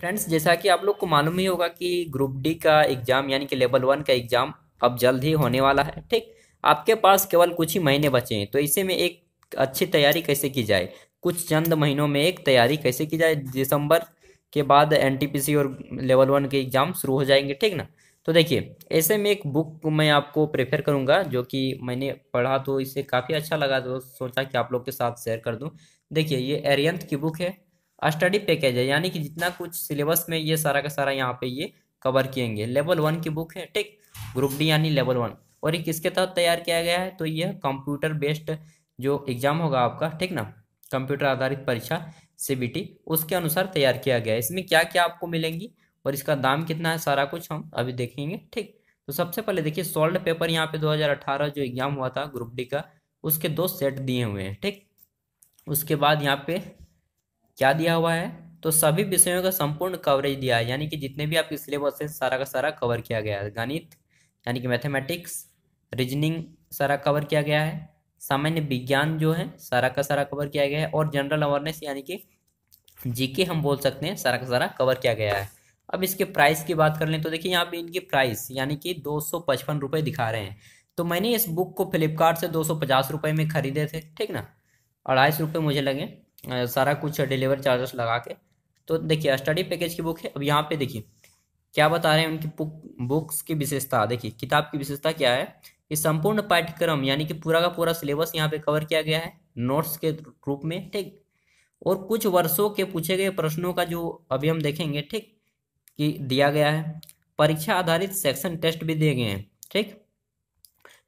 friends जैसा कि आप लोग को मालूम ही होगा कि ग्रुप डी का एग्ज़ाम यानी कि लेवल वन का एग्ज़ाम अब जल्द ही होने वाला है ठीक आपके पास केवल कुछ ही महीने बचे हैं तो इसे में एक अच्छी तैयारी कैसे की जाए कुछ चंद महीनों में एक तैयारी कैसे की जाए दिसंबर के बाद एन और लेवल वन के एग्ज़ाम शुरू हो जाएंगे ठीक ना तो देखिए ऐसे में एक बुक मैं आपको प्रेफर करूँगा जो कि मैंने पढ़ा तो इसे काफ़ी अच्छा लगा तो सोचा कि आप लोग के साथ शेयर कर दूँ देखिए ये एरियंथ की बुक है स्टडी पैकेज है यानी कि जितना कुछ सिलेबस में ये सारा का सारा यहाँ पे ये कवर किएंगे लेवल वन की बुक है ठीक ग्रुप डी यानी लेवल वन और ये किसके तहत तैयार किया गया है तो ये कंप्यूटर बेस्ड जो एग्जाम होगा आपका ठीक ना कंप्यूटर आधारित परीक्षा सी उसके अनुसार तैयार किया गया है इसमें क्या क्या आपको मिलेंगी और इसका दाम कितना है सारा कुछ हम अभी देखेंगे ठीक तो सबसे पहले देखिए सोल्ड पेपर यहाँ पे 2018 जो एग्जाम हुआ था ग्रुप डी का उसके दो सेट दिए हुए हैं ठीक उसके बाद यहाँ पे क्या दिया हुआ है तो सभी विषयों का संपूर्ण कवरेज दिया है यानी कि जितने भी आपके सिलेबस है सारा का सारा कवर किया गया है गणित यानी कि मैथमेटिक्स रीजनिंग सारा कवर किया गया है सामान्य विज्ञान जो है सारा का सारा कवर किया गया है और जनरल अवेयरनेस यानी कि जीके हम बोल सकते हैं सारा का सारा कवर किया गया है अब इसके प्राइस की बात कर लें तो देखिए यहाँ पे इनकी प्राइस यानी कि दो सौ पचपन रुपये दिखा रहे हैं तो मैंने इस बुक को फ्लिपकार्ट से दो सौ पचास रुपये में खरीदे थे ठीक ना अढ़ाई रुपये मुझे लगे सारा कुछ डिलीवर चार्जेस लगा के तो देखिए स्टडी पैकेज की बुक है अब यहाँ पे देखिए क्या बता रहे हैं उनकी बुक बुक्स की विशेषता देखिए किताब की विशेषता क्या है कि संपूर्ण पाठ्यक्रम यानी कि पूरा का पूरा सिलेबस यहाँ पे कवर किया गया है नोट्स के रूप में ठीक और कुछ वर्षों के पूछे गए प्रश्नों का जो अभी हम देखेंगे ठीक कि दिया गया है परीक्षा आधारित सेक्शन टेस्ट भी दिए गए हैं ठीक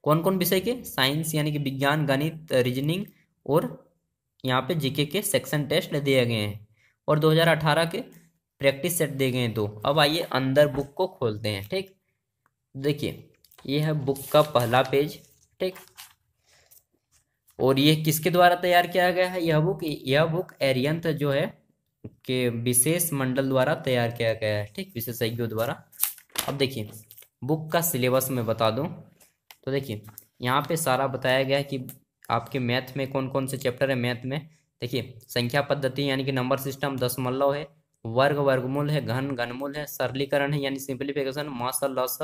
कौन कौन विषय के साइंस यानी कि विज्ञान गणित रीजनिंग और यहाँ पे जीके के सेक्शन टेस्ट दिए गए हैं और 2018 के प्रैक्टिस सेट दिए गए हैं दो अब आइए अंदर बुक को खोलते हैं ठीक देखिए ये है बुक का पहला पेज ठीक और ये किसके द्वारा तैयार किया गया है यह बुक यह बुक एरियंत जो है के विशेष मंडल द्वारा तैयार किया गया है ठीक विशेषज्ञों द्वारा अब देखिए बुक का सिलेबस मैं बता दूं तो देखिए यहाँ पे सारा बताया गया है कि आपके मैथ में कौन कौन से चैप्टर है मैथ में देखिए संख्या पद्धति यानी कि नंबर सिस्टम दशमलव है वर्ग वर्गमूल है घन घनमूल है सरलीकरण है यानी सिंप्लीफिकेशन मास लस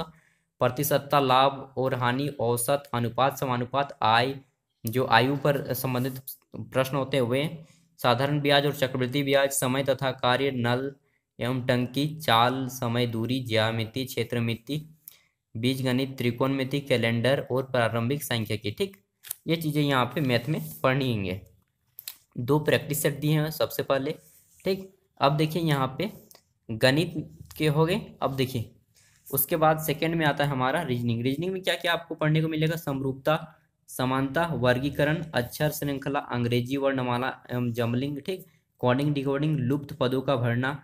प्रतिशतता लाभ और हानि औसत अनुपात समानुपात आय जो आयु पर संबंधित प्रश्न होते हुए साधारण ब्याज और चक्रवृद्धि ब्याज समय तथा कार्य नल एवं टंकी चाल समय दूरी ज्यामिति क्षेत्रमिति बीजगणित त्रिकोणमिति कैलेंडर और प्रारंभिक संख्या की ठीक ये चीज़ें यहाँ पे मैथ में होंगे दो प्रैक्टिस सेट दिए हैं सबसे पहले ठीक अब देखिए यहाँ पे गणित के हो गए अब देखिए उसके बाद सेकेंड में आता है हमारा रीजनिंग रीजनिंग में क्या क्या आपको पढ़ने को मिलेगा समरूपता समानता वर्गीकरण अक्षर श्रृंखला अंग्रेजी वर्णमाला एवं जमलिंग ठीक कोडिंग डिकोडिंग लुप्त पदों का भरना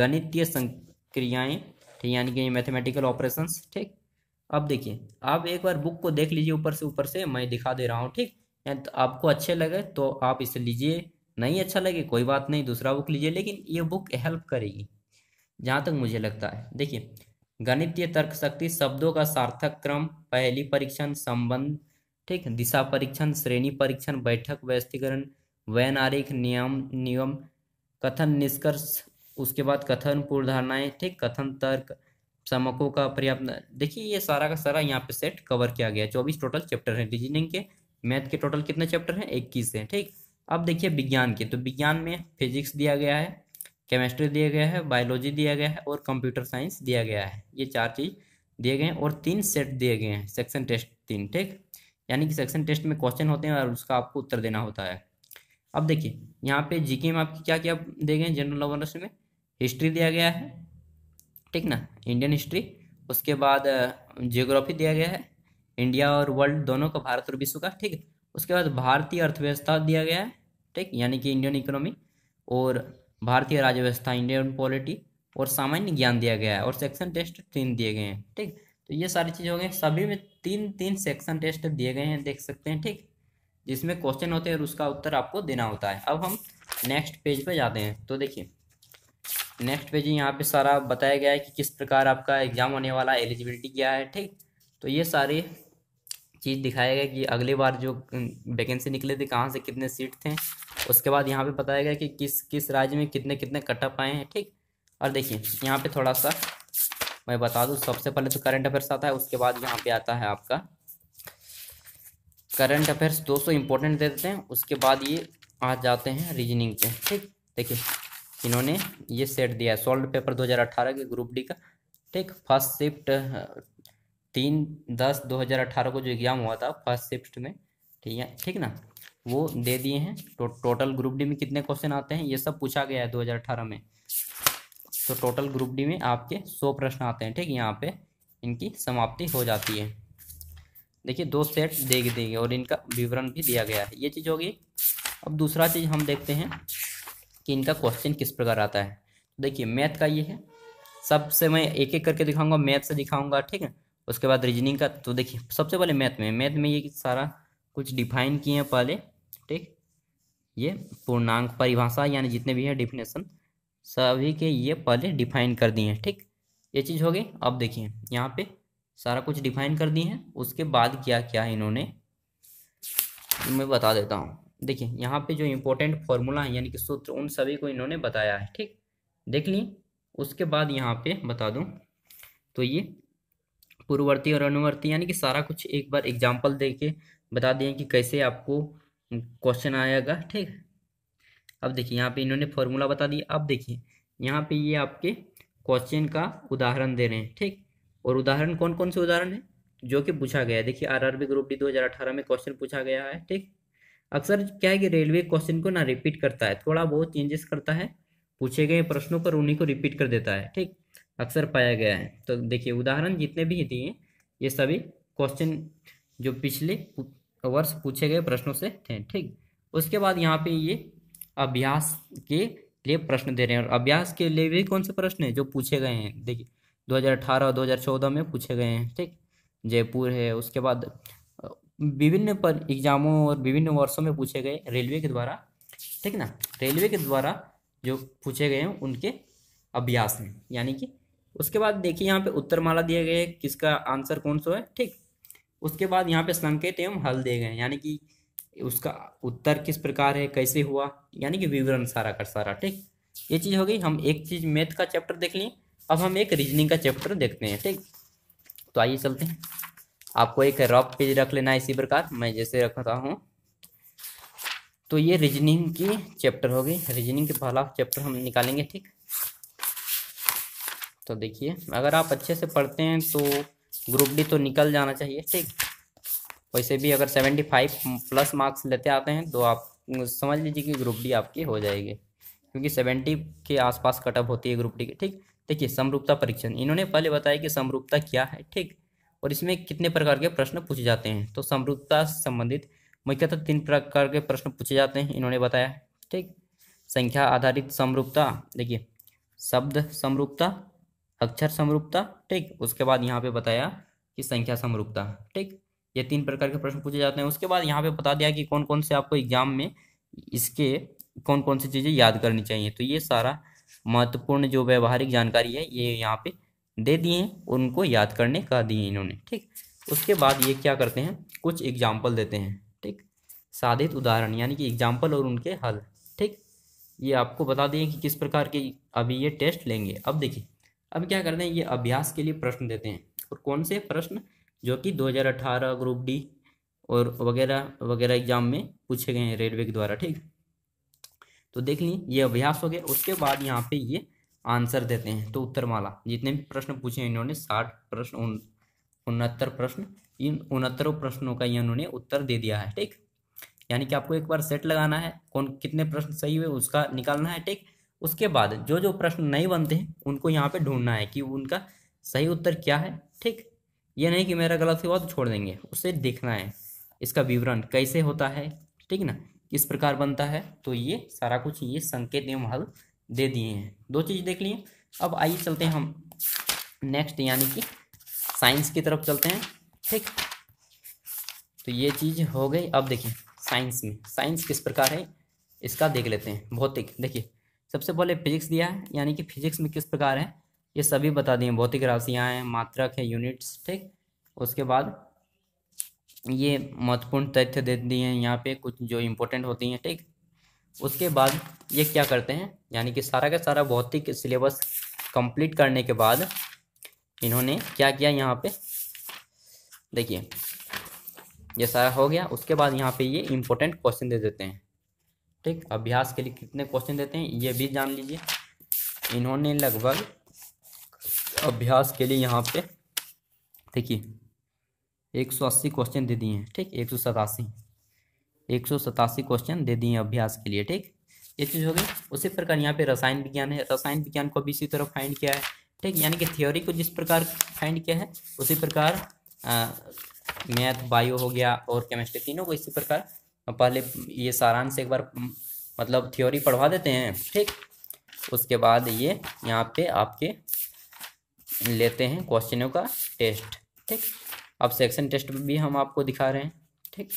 गणितीय संक्रियाएँ ठीक यानी कि मैथमेटिकल ऑपरेशंस ठीक अब देखिए आप एक बार बुक को देख लीजिए ऊपर से ऊपर से मैं दिखा दे रहा हूँ ठीक एंड तो आपको अच्छे लगे तो आप इसे लीजिए नहीं अच्छा लगे कोई बात नहीं दूसरा बुक लीजिए लेकिन ये बुक हेल्प करेगी जहाँ तक मुझे लगता है देखिए गणितीय तर्क शक्ति शब्दों का सार्थक क्रम पहली परीक्षण संबंध ठीक दिशा परीक्षण श्रेणी परीक्षण बैठक व्यस्तीकरण वैनारिक नियम नियम कथन निष्कर्ष उसके बाद कथन पूर्वधारणाएं ठीक कथन तर्क समकों का पर्याप्त देखिए ये सारा का सारा यहाँ पे सेट कवर किया गया है चौबीस टोटल चैप्टर हैं रीजनिंग के मैथ के टोटल कितने चैप्टर हैं इक्कीस हैं ठीक अब देखिए विज्ञान के तो विज्ञान में फिजिक्स दिया गया है केमिस्ट्री दिया गया है बायोलॉजी दिया गया है और कंप्यूटर साइंस दिया गया है ये चार चीज़ दिए गए हैं और तीन सेट दिए गए हैं सेक्शन टेस्ट तीन ठीक यानी कि सेक्शन टेस्ट में क्वेश्चन होते हैं और उसका आपको उत्तर देना होता है अब देखिए यहाँ पे जीके में आपकी क्या क्या दिए गए हैं जनरल अवेयरनेस में हिस्ट्री दिया गया है ठीक ना इंडियन हिस्ट्री उसके बाद जियोग्राफी दिया गया है इंडिया और वर्ल्ड दोनों का भारत और विश्व का ठीक उसके बाद भारतीय अर्थव्यवस्था दिया गया है ठीक यानी कि इंडियन इकोनॉमी और भारतीय राज्य व्यवस्था इंडियन पॉलिटी और सामान्य ज्ञान दिया गया है और सेक्शन टेस्ट तीन दिए गए हैं ठीक तो ये सारी चीज़ हो गई सभी में तीन तीन सेक्शन टेस्ट दिए गए हैं देख सकते हैं ठीक जिसमें क्वेश्चन होते हैं और उसका उत्तर आपको देना होता है अब हम नेक्स्ट पेज पर जाते हैं तो देखिए नेक्स्ट पेज यहाँ पे सारा बताया गया है कि किस प्रकार आपका एग्ज़ाम होने वाला एलिजिबिलिटी क्या है ठीक तो ये सारी चीज़ दिखाया गया कि अगली बार जो वैकेंसी निकले थे कहाँ से कितने सीट थे उसके बाद यहाँ पे बताया गया कि किस किस राज्य में कितने कितने कटअप आए हैं ठीक और देखिए यहाँ पे थोड़ा सा मैं बता दूँ सबसे पहले तो करंट अफेयर्स आता है उसके बाद यहाँ पे आता है आपका करंट अफेयर्स सौ इंपॉर्टेंट दे देते हैं उसके बाद ये आ जाते हैं रीजनिंग पे ठीक देखिए इन्होंने ये सेट दिया है सोल्व पेपर 2018 के ग्रुप डी का ठीक फर्स्ट शिफ्ट तीन दस 2018 को जो एग्जाम हुआ था फर्स्ट शिफ्ट में ठीक है ठीक ना वो दे दिए हैं तो टोटल ग्रुप डी में कितने क्वेश्चन आते हैं ये सब पूछा गया है 2018 में तो टोटल ग्रुप डी में आपके सौ प्रश्न आते हैं ठीक यहाँ पे इनकी समाप्ति हो जाती है देखिए दो सेट दे देंगे और इनका विवरण भी दिया गया है ये चीज़ होगी अब दूसरा चीज़ हम देखते हैं कि इनका क्वेश्चन किस प्रकार आता है तो देखिए मैथ का ये है सबसे मैं एक एक करके दिखाऊंगा मैथ से दिखाऊंगा ठीक है उसके बाद रीजनिंग का तो देखिए सबसे पहले मैथ में मैथ में ये सारा कुछ डिफाइन किए हैं पहले ठीक ये पूर्णांक परिभाषा यानी जितने भी हैं डिफिनेशन सभी के ये पहले डिफाइन कर दिए हैं ठीक ये चीज़ हो गई अब देखिए यहाँ पे सारा कुछ डिफाइन कर दिए हैं उसके बाद क्या क्या है इन्होंने मैं बता देता हूँ देखिए यहाँ पे जो इम्पोर्टेंट फॉर्मूला है यानी कि सूत्र उन सभी को इन्होंने बताया है ठीक देख ली उसके बाद यहाँ पे बता दूँ तो ये पूर्ववर्ती और अनुवर्ती यानी कि सारा कुछ एक बार एग्जाम्पल दे के बता दें कि कैसे आपको क्वेश्चन आएगा ठीक अब देखिए यहाँ पे इन्होंने फॉर्मूला बता दिया अब देखिए यहाँ पे ये आपके क्वेश्चन का उदाहरण दे रहे हैं ठीक और उदाहरण कौन कौन से उदाहरण है जो कि पूछा गया है देखिए आरआरबी ग्रुप डी 2018 में क्वेश्चन पूछा गया है ठीक अक्सर क्या है कि रेलवे क्वेश्चन को ना रिपीट करता है थोड़ा बहुत चेंजेस करता है पूछे गए प्रश्नों पर उन्हीं को रिपीट कर देता है ठीक अक्सर पाया गया है तो देखिए उदाहरण जितने भी दिए ये सभी क्वेश्चन जो पिछले वर्ष पूछे गए प्रश्नों से थे ठीक उसके बाद यहाँ पे ये अभ्यास के लिए प्रश्न दे रहे हैं और अभ्यास के लिए भी कौन से प्रश्न हैं जो पूछे गए हैं देखिए 2018 2014 में पूछे गए हैं ठीक जयपुर है उसके बाद विभिन्न पर एग्जामों और विभिन्न वर्षों में पूछे गए रेलवे के द्वारा ठीक ना रेलवे के द्वारा जो पूछे गए हैं उनके अभ्यास में यानी कि उसके बाद देखिए यहाँ पे उत्तर माला दिए गए किसका आंसर कौन सा है ठीक उसके बाद यहाँ पे संकेत एवं हल दिए गए यानी कि उसका उत्तर किस प्रकार है कैसे हुआ यानी कि विवरण सारा कर सारा ठीक ये चीज़ हो गई हम एक चीज़ मैथ का चैप्टर देख लिए अब हम एक रीजनिंग का चैप्टर देखते हैं ठीक तो आइए चलते हैं आपको एक रफ पेज रख लेना है इसी प्रकार मैं जैसे रखता हूँ तो ये रीजनिंग की चैप्टर होगी रीजनिंग के पहला चैप्टर हम निकालेंगे ठीक तो देखिए अगर आप अच्छे से पढ़ते हैं तो ग्रुप डी तो निकल जाना चाहिए ठीक वैसे भी अगर सेवेंटी फाइव प्लस मार्क्स लेते आते हैं तो आप समझ लीजिए कि ग्रुप डी आपकी हो जाएगी क्योंकि सेवेंटी के आसपास कटअप होती है ग्रुप डी की ठीक देखिए समरूपता परीक्षण इन्होंने पहले बताया कि समरूपता क्या है ठीक और इसमें कितने प्रकार के प्रश्न पूछे जाते हैं तो से संबंधित मुख्यतः तीन प्रकार के प्रश्न पूछे जाते हैं इन्होंने बताया ठीक संख्या आधारित समरूपता देखिए शब्द समरूपता अक्षर समरूपता ठीक उसके बाद यहाँ पे बताया कि संख्या समरूपता ठीक ये तीन प्रकार के प्रश्न पूछे जाते हैं उसके बाद यहाँ पे बता दिया कि कौन कौन से आपको एग्जाम में इसके कौन कौन सी चीज़ें याद करनी चाहिए तो ये सारा महत्वपूर्ण जो व्यवहारिक जानकारी है ये यहाँ पे दे दिए और उनको याद करने का दिए इन्होंने ठीक उसके बाद ये क्या करते हैं कुछ एग्जाम्पल देते हैं ठीक साधित उदाहरण यानी कि एग्जाम्पल और उनके हल ठीक ये आपको बता दिए कि किस प्रकार के अभी ये टेस्ट लेंगे अब देखिए अब क्या करते हैं ये अभ्यास के लिए प्रश्न देते हैं और कौन से प्रश्न जो कि 2018 ग्रुप डी और वगैरह वगैरह एग्जाम में पूछे गए हैं रेलवे के द्वारा ठीक तो देख लीजिए ये अभ्यास हो गया उसके बाद यहाँ पे ये आंसर देते हैं तो उत्तरमाला जितने भी प्रश्न पूछे इन्होंने साठ प्रश्न उनहत्तर प्रश्न इन उनहत्तरों प्रश्नों का इन्होंने उत्तर दे दिया है ठीक यानी कि आपको एक बार सेट लगाना है कौन कितने प्रश्न सही हुए उसका निकालना है ठीक उसके बाद जो जो प्रश्न नहीं बनते हैं उनको यहाँ पे ढूंढना है कि उनका सही उत्तर क्या है ठीक ये नहीं कि मेरा गलत हुआ तो छोड़ देंगे उसे देखना है इसका विवरण कैसे होता है ठीक ना किस प्रकार बनता है तो ये सारा कुछ ये संकेत एवं हल दे दिए हैं दो चीज़ देख लिए अब आइए चलते हैं हम नेक्स्ट यानी कि साइंस की तरफ चलते हैं ठीक तो ये चीज़ हो गई अब देखिए साइंस में साइंस किस प्रकार है इसका देख लेते हैं भौतिक देखिए सबसे पहले फिजिक्स दिया है यानी कि फिजिक्स में किस प्रकार है ये सभी बता दिए भौतिक राशियाँ हैं मात्रक है यूनिट्स ठीक उसके बाद ये महत्वपूर्ण तथ्य दे दिए हैं यहाँ पे कुछ जो इम्पोर्टेंट होती हैं ठीक उसके बाद ये क्या करते हैं यानी कि सारा का सारा भौतिक सिलेबस कंप्लीट करने के बाद इन्होंने क्या किया यहाँ पे देखिए ये सारा हो गया उसके बाद यहाँ पे ये इम्पोर्टेंट क्वेश्चन दे देते हैं ठीक अभ्यास के लिए कितने क्वेश्चन देते हैं ये भी जान लीजिए इन्होंने लगभग अभ्यास के लिए यहाँ पे देखिए 180 क्वेश्चन दे दिए हैं ठीक एक सौ सतासी एक सौ सतासी क्वेश्चन दे दिए अभ्यास के लिए ठीक ये चीज़ हो गई उसी प्रकार यहाँ पे रसायन विज्ञान है रसायन विज्ञान को भी इसी तरह फाइंड किया है ठीक यानी कि थ्योरी को जिस प्रकार फाइंड किया है उसी प्रकार मैथ बायो हो गया और केमिस्ट्री तीनों को इसी प्रकार पहले ये सारांश एक बार मतलब थ्योरी पढ़वा देते हैं ठीक उसके बाद ये यहाँ पे आपके लेते हैं क्वेश्चनों का टेस्ट ठीक अब सेक्शन टेस्ट भी हम आपको दिखा रहे हैं ठीक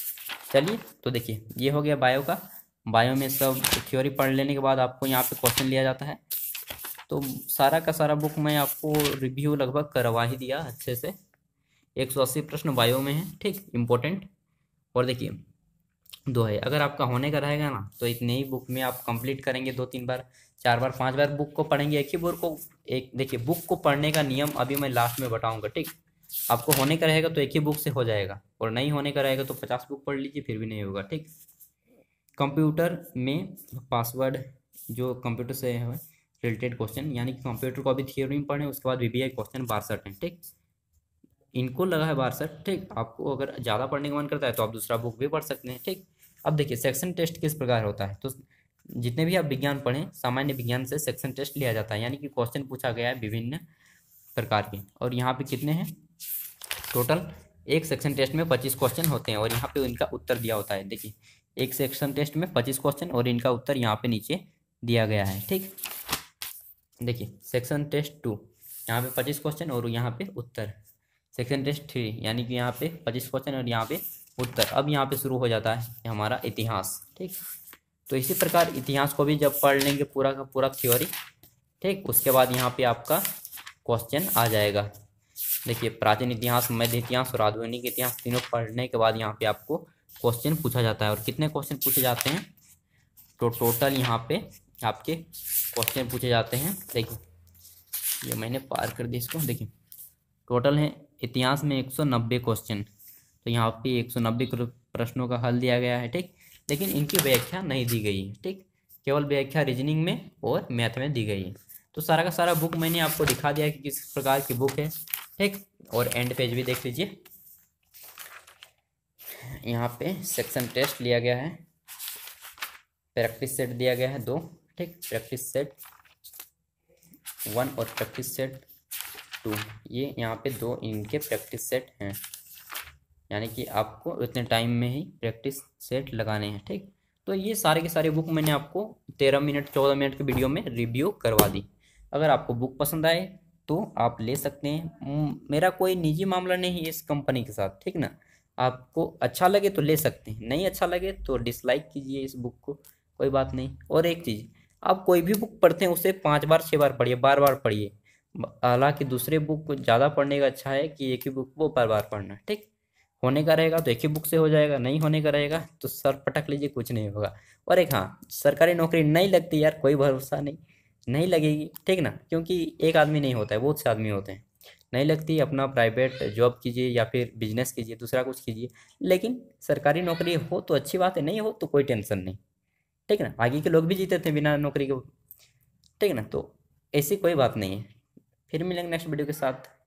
चलिए तो देखिए ये हो गया बायो का बायो में सब थ्योरी पढ़ लेने के बाद आपको यहाँ पे क्वेश्चन लिया जाता है तो सारा का सारा बुक मैं आपको रिव्यू लगभग करवा ही दिया अच्छे से एक सौ अस्सी प्रश्न बायो में है ठीक इम्पोर्टेंट और देखिए दो है अगर आपका होने का रहेगा ना तो इतने ही बुक में आप कंप्लीट करेंगे दो तीन बार चार बार पांच बार बुक को पढ़ेंगे एक ही बुक को एक देखिए बुक को पढ़ने का नियम अभी मैं लास्ट में बताऊंगा ठीक आपको होने का रहेगा तो एक ही बुक से हो जाएगा और नहीं होने का रहेगा तो पचास बुक पढ़ लीजिए फिर भी नहीं होगा ठीक कंप्यूटर में पासवर्ड जो कंप्यूटर से है रिलेटेड क्वेश्चन यानी कि कंप्यूटर को अभी थियोरी में पढ़ें उसके बाद आई क्वेश्चन बासठ हैं ठीक इनको लगा है बासठ ठीक आपको अगर ज़्यादा पढ़ने का मन करता है तो आप दूसरा बुक भी पढ़ सकते हैं ठीक अब देखिए सेक्शन टेस्ट किस प्रकार होता है तो जितने भी आप विज्ञान पढ़ें सामान्य विज्ञान से सेक्शन टेस्ट लिया जाता है यानी कि क्वेश्चन पूछा गया है विभिन्न प्रकार के और यहाँ पे कितने हैं टोटल एक सेक्शन टेस्ट में पच्चीस क्वेश्चन होते हैं और यहाँ पे इनका उत्तर दिया होता है देखिए एक सेक्शन टेस्ट में पच्चीस क्वेश्चन और इनका उत्तर यहाँ पे नीचे दिया गया है ठीक देखिए सेक्शन टेस्ट टू यहाँ पे पच्चीस क्वेश्चन और यहाँ पे उत्तर सेक्शन टेस्ट थ्री यानी कि यहाँ पे पच्चीस क्वेश्चन और यहाँ पे उत्तर अब यहाँ पे शुरू हो जाता है हमारा इतिहास ठीक तो इसी प्रकार इतिहास को भी जब पढ़ लेंगे पूरा का पूरा थ्योरी ठीक उसके बाद यहाँ पे आपका क्वेश्चन आ जाएगा देखिए प्राचीन इतिहास मध्य इतिहास और आधुनिक इतिहास तीनों पढ़ने के बाद यहाँ पे आपको क्वेश्चन पूछा जाता है और कितने क्वेश्चन पूछे जाते हैं तो टोटल यहाँ पे आपके क्वेश्चन पूछे जाते हैं देखिए ये मैंने पार कर दिया इसको देखिए टोटल है इतिहास में एक क्वेश्चन तो यहाँ पे एक प्रश्नों का हल दिया गया है ठीक लेकिन इनकी व्याख्या नहीं दी गई है ठीक केवल व्याख्या रीजनिंग में और मैथ में दी गई है तो सारा का सारा बुक मैंने आपको दिखा दिया कि किस प्रकार की बुक है ठीक और एंड पेज भी देख लीजिए यहाँ पे सेक्शन टेस्ट लिया गया है प्रैक्टिस सेट दिया गया है दो ठीक प्रैक्टिस सेट वन और प्रैक्टिस सेट टू ये यहाँ पे दो इनके प्रैक्टिस सेट हैं यानी कि आपको इतने टाइम में ही प्रैक्टिस सेट लगाने हैं ठीक तो ये सारे के सारे बुक मैंने आपको तेरह मिनट चौदह मिनट के वीडियो में रिव्यू करवा दी अगर आपको बुक पसंद आए तो आप ले सकते हैं मेरा कोई निजी मामला नहीं है इस कंपनी के साथ ठीक ना आपको अच्छा लगे तो ले सकते हैं नहीं अच्छा लगे तो डिसलाइक कीजिए इस बुक को कोई बात नहीं और एक चीज़ आप कोई भी बुक पढ़ते हैं उसे पाँच बार छः बार पढ़िए बार बार पढ़िए हालांकि दूसरे बुक को ज़्यादा पढ़ने का अच्छा है कि एक ही बुक वो बार बार पढ़ना ठीक होने का रहेगा तो एक ही बुक से हो जाएगा नहीं होने का रहेगा तो सर पटक लीजिए कुछ नहीं होगा और एक हाँ सरकारी नौकरी नहीं लगती यार कोई भरोसा नहीं नहीं लगेगी ठीक ना क्योंकि एक आदमी नहीं होता है बहुत से आदमी होते हैं नहीं लगती अपना प्राइवेट जॉब कीजिए या फिर बिजनेस कीजिए दूसरा कुछ कीजिए लेकिन सरकारी नौकरी हो तो अच्छी बात है नहीं हो तो कोई टेंशन नहीं ठीक ना आगे के लोग भी जीते थे बिना नौकरी के ठीक ना तो ऐसी कोई बात नहीं है फिर मिलेंगे नेक्स्ट वीडियो के साथ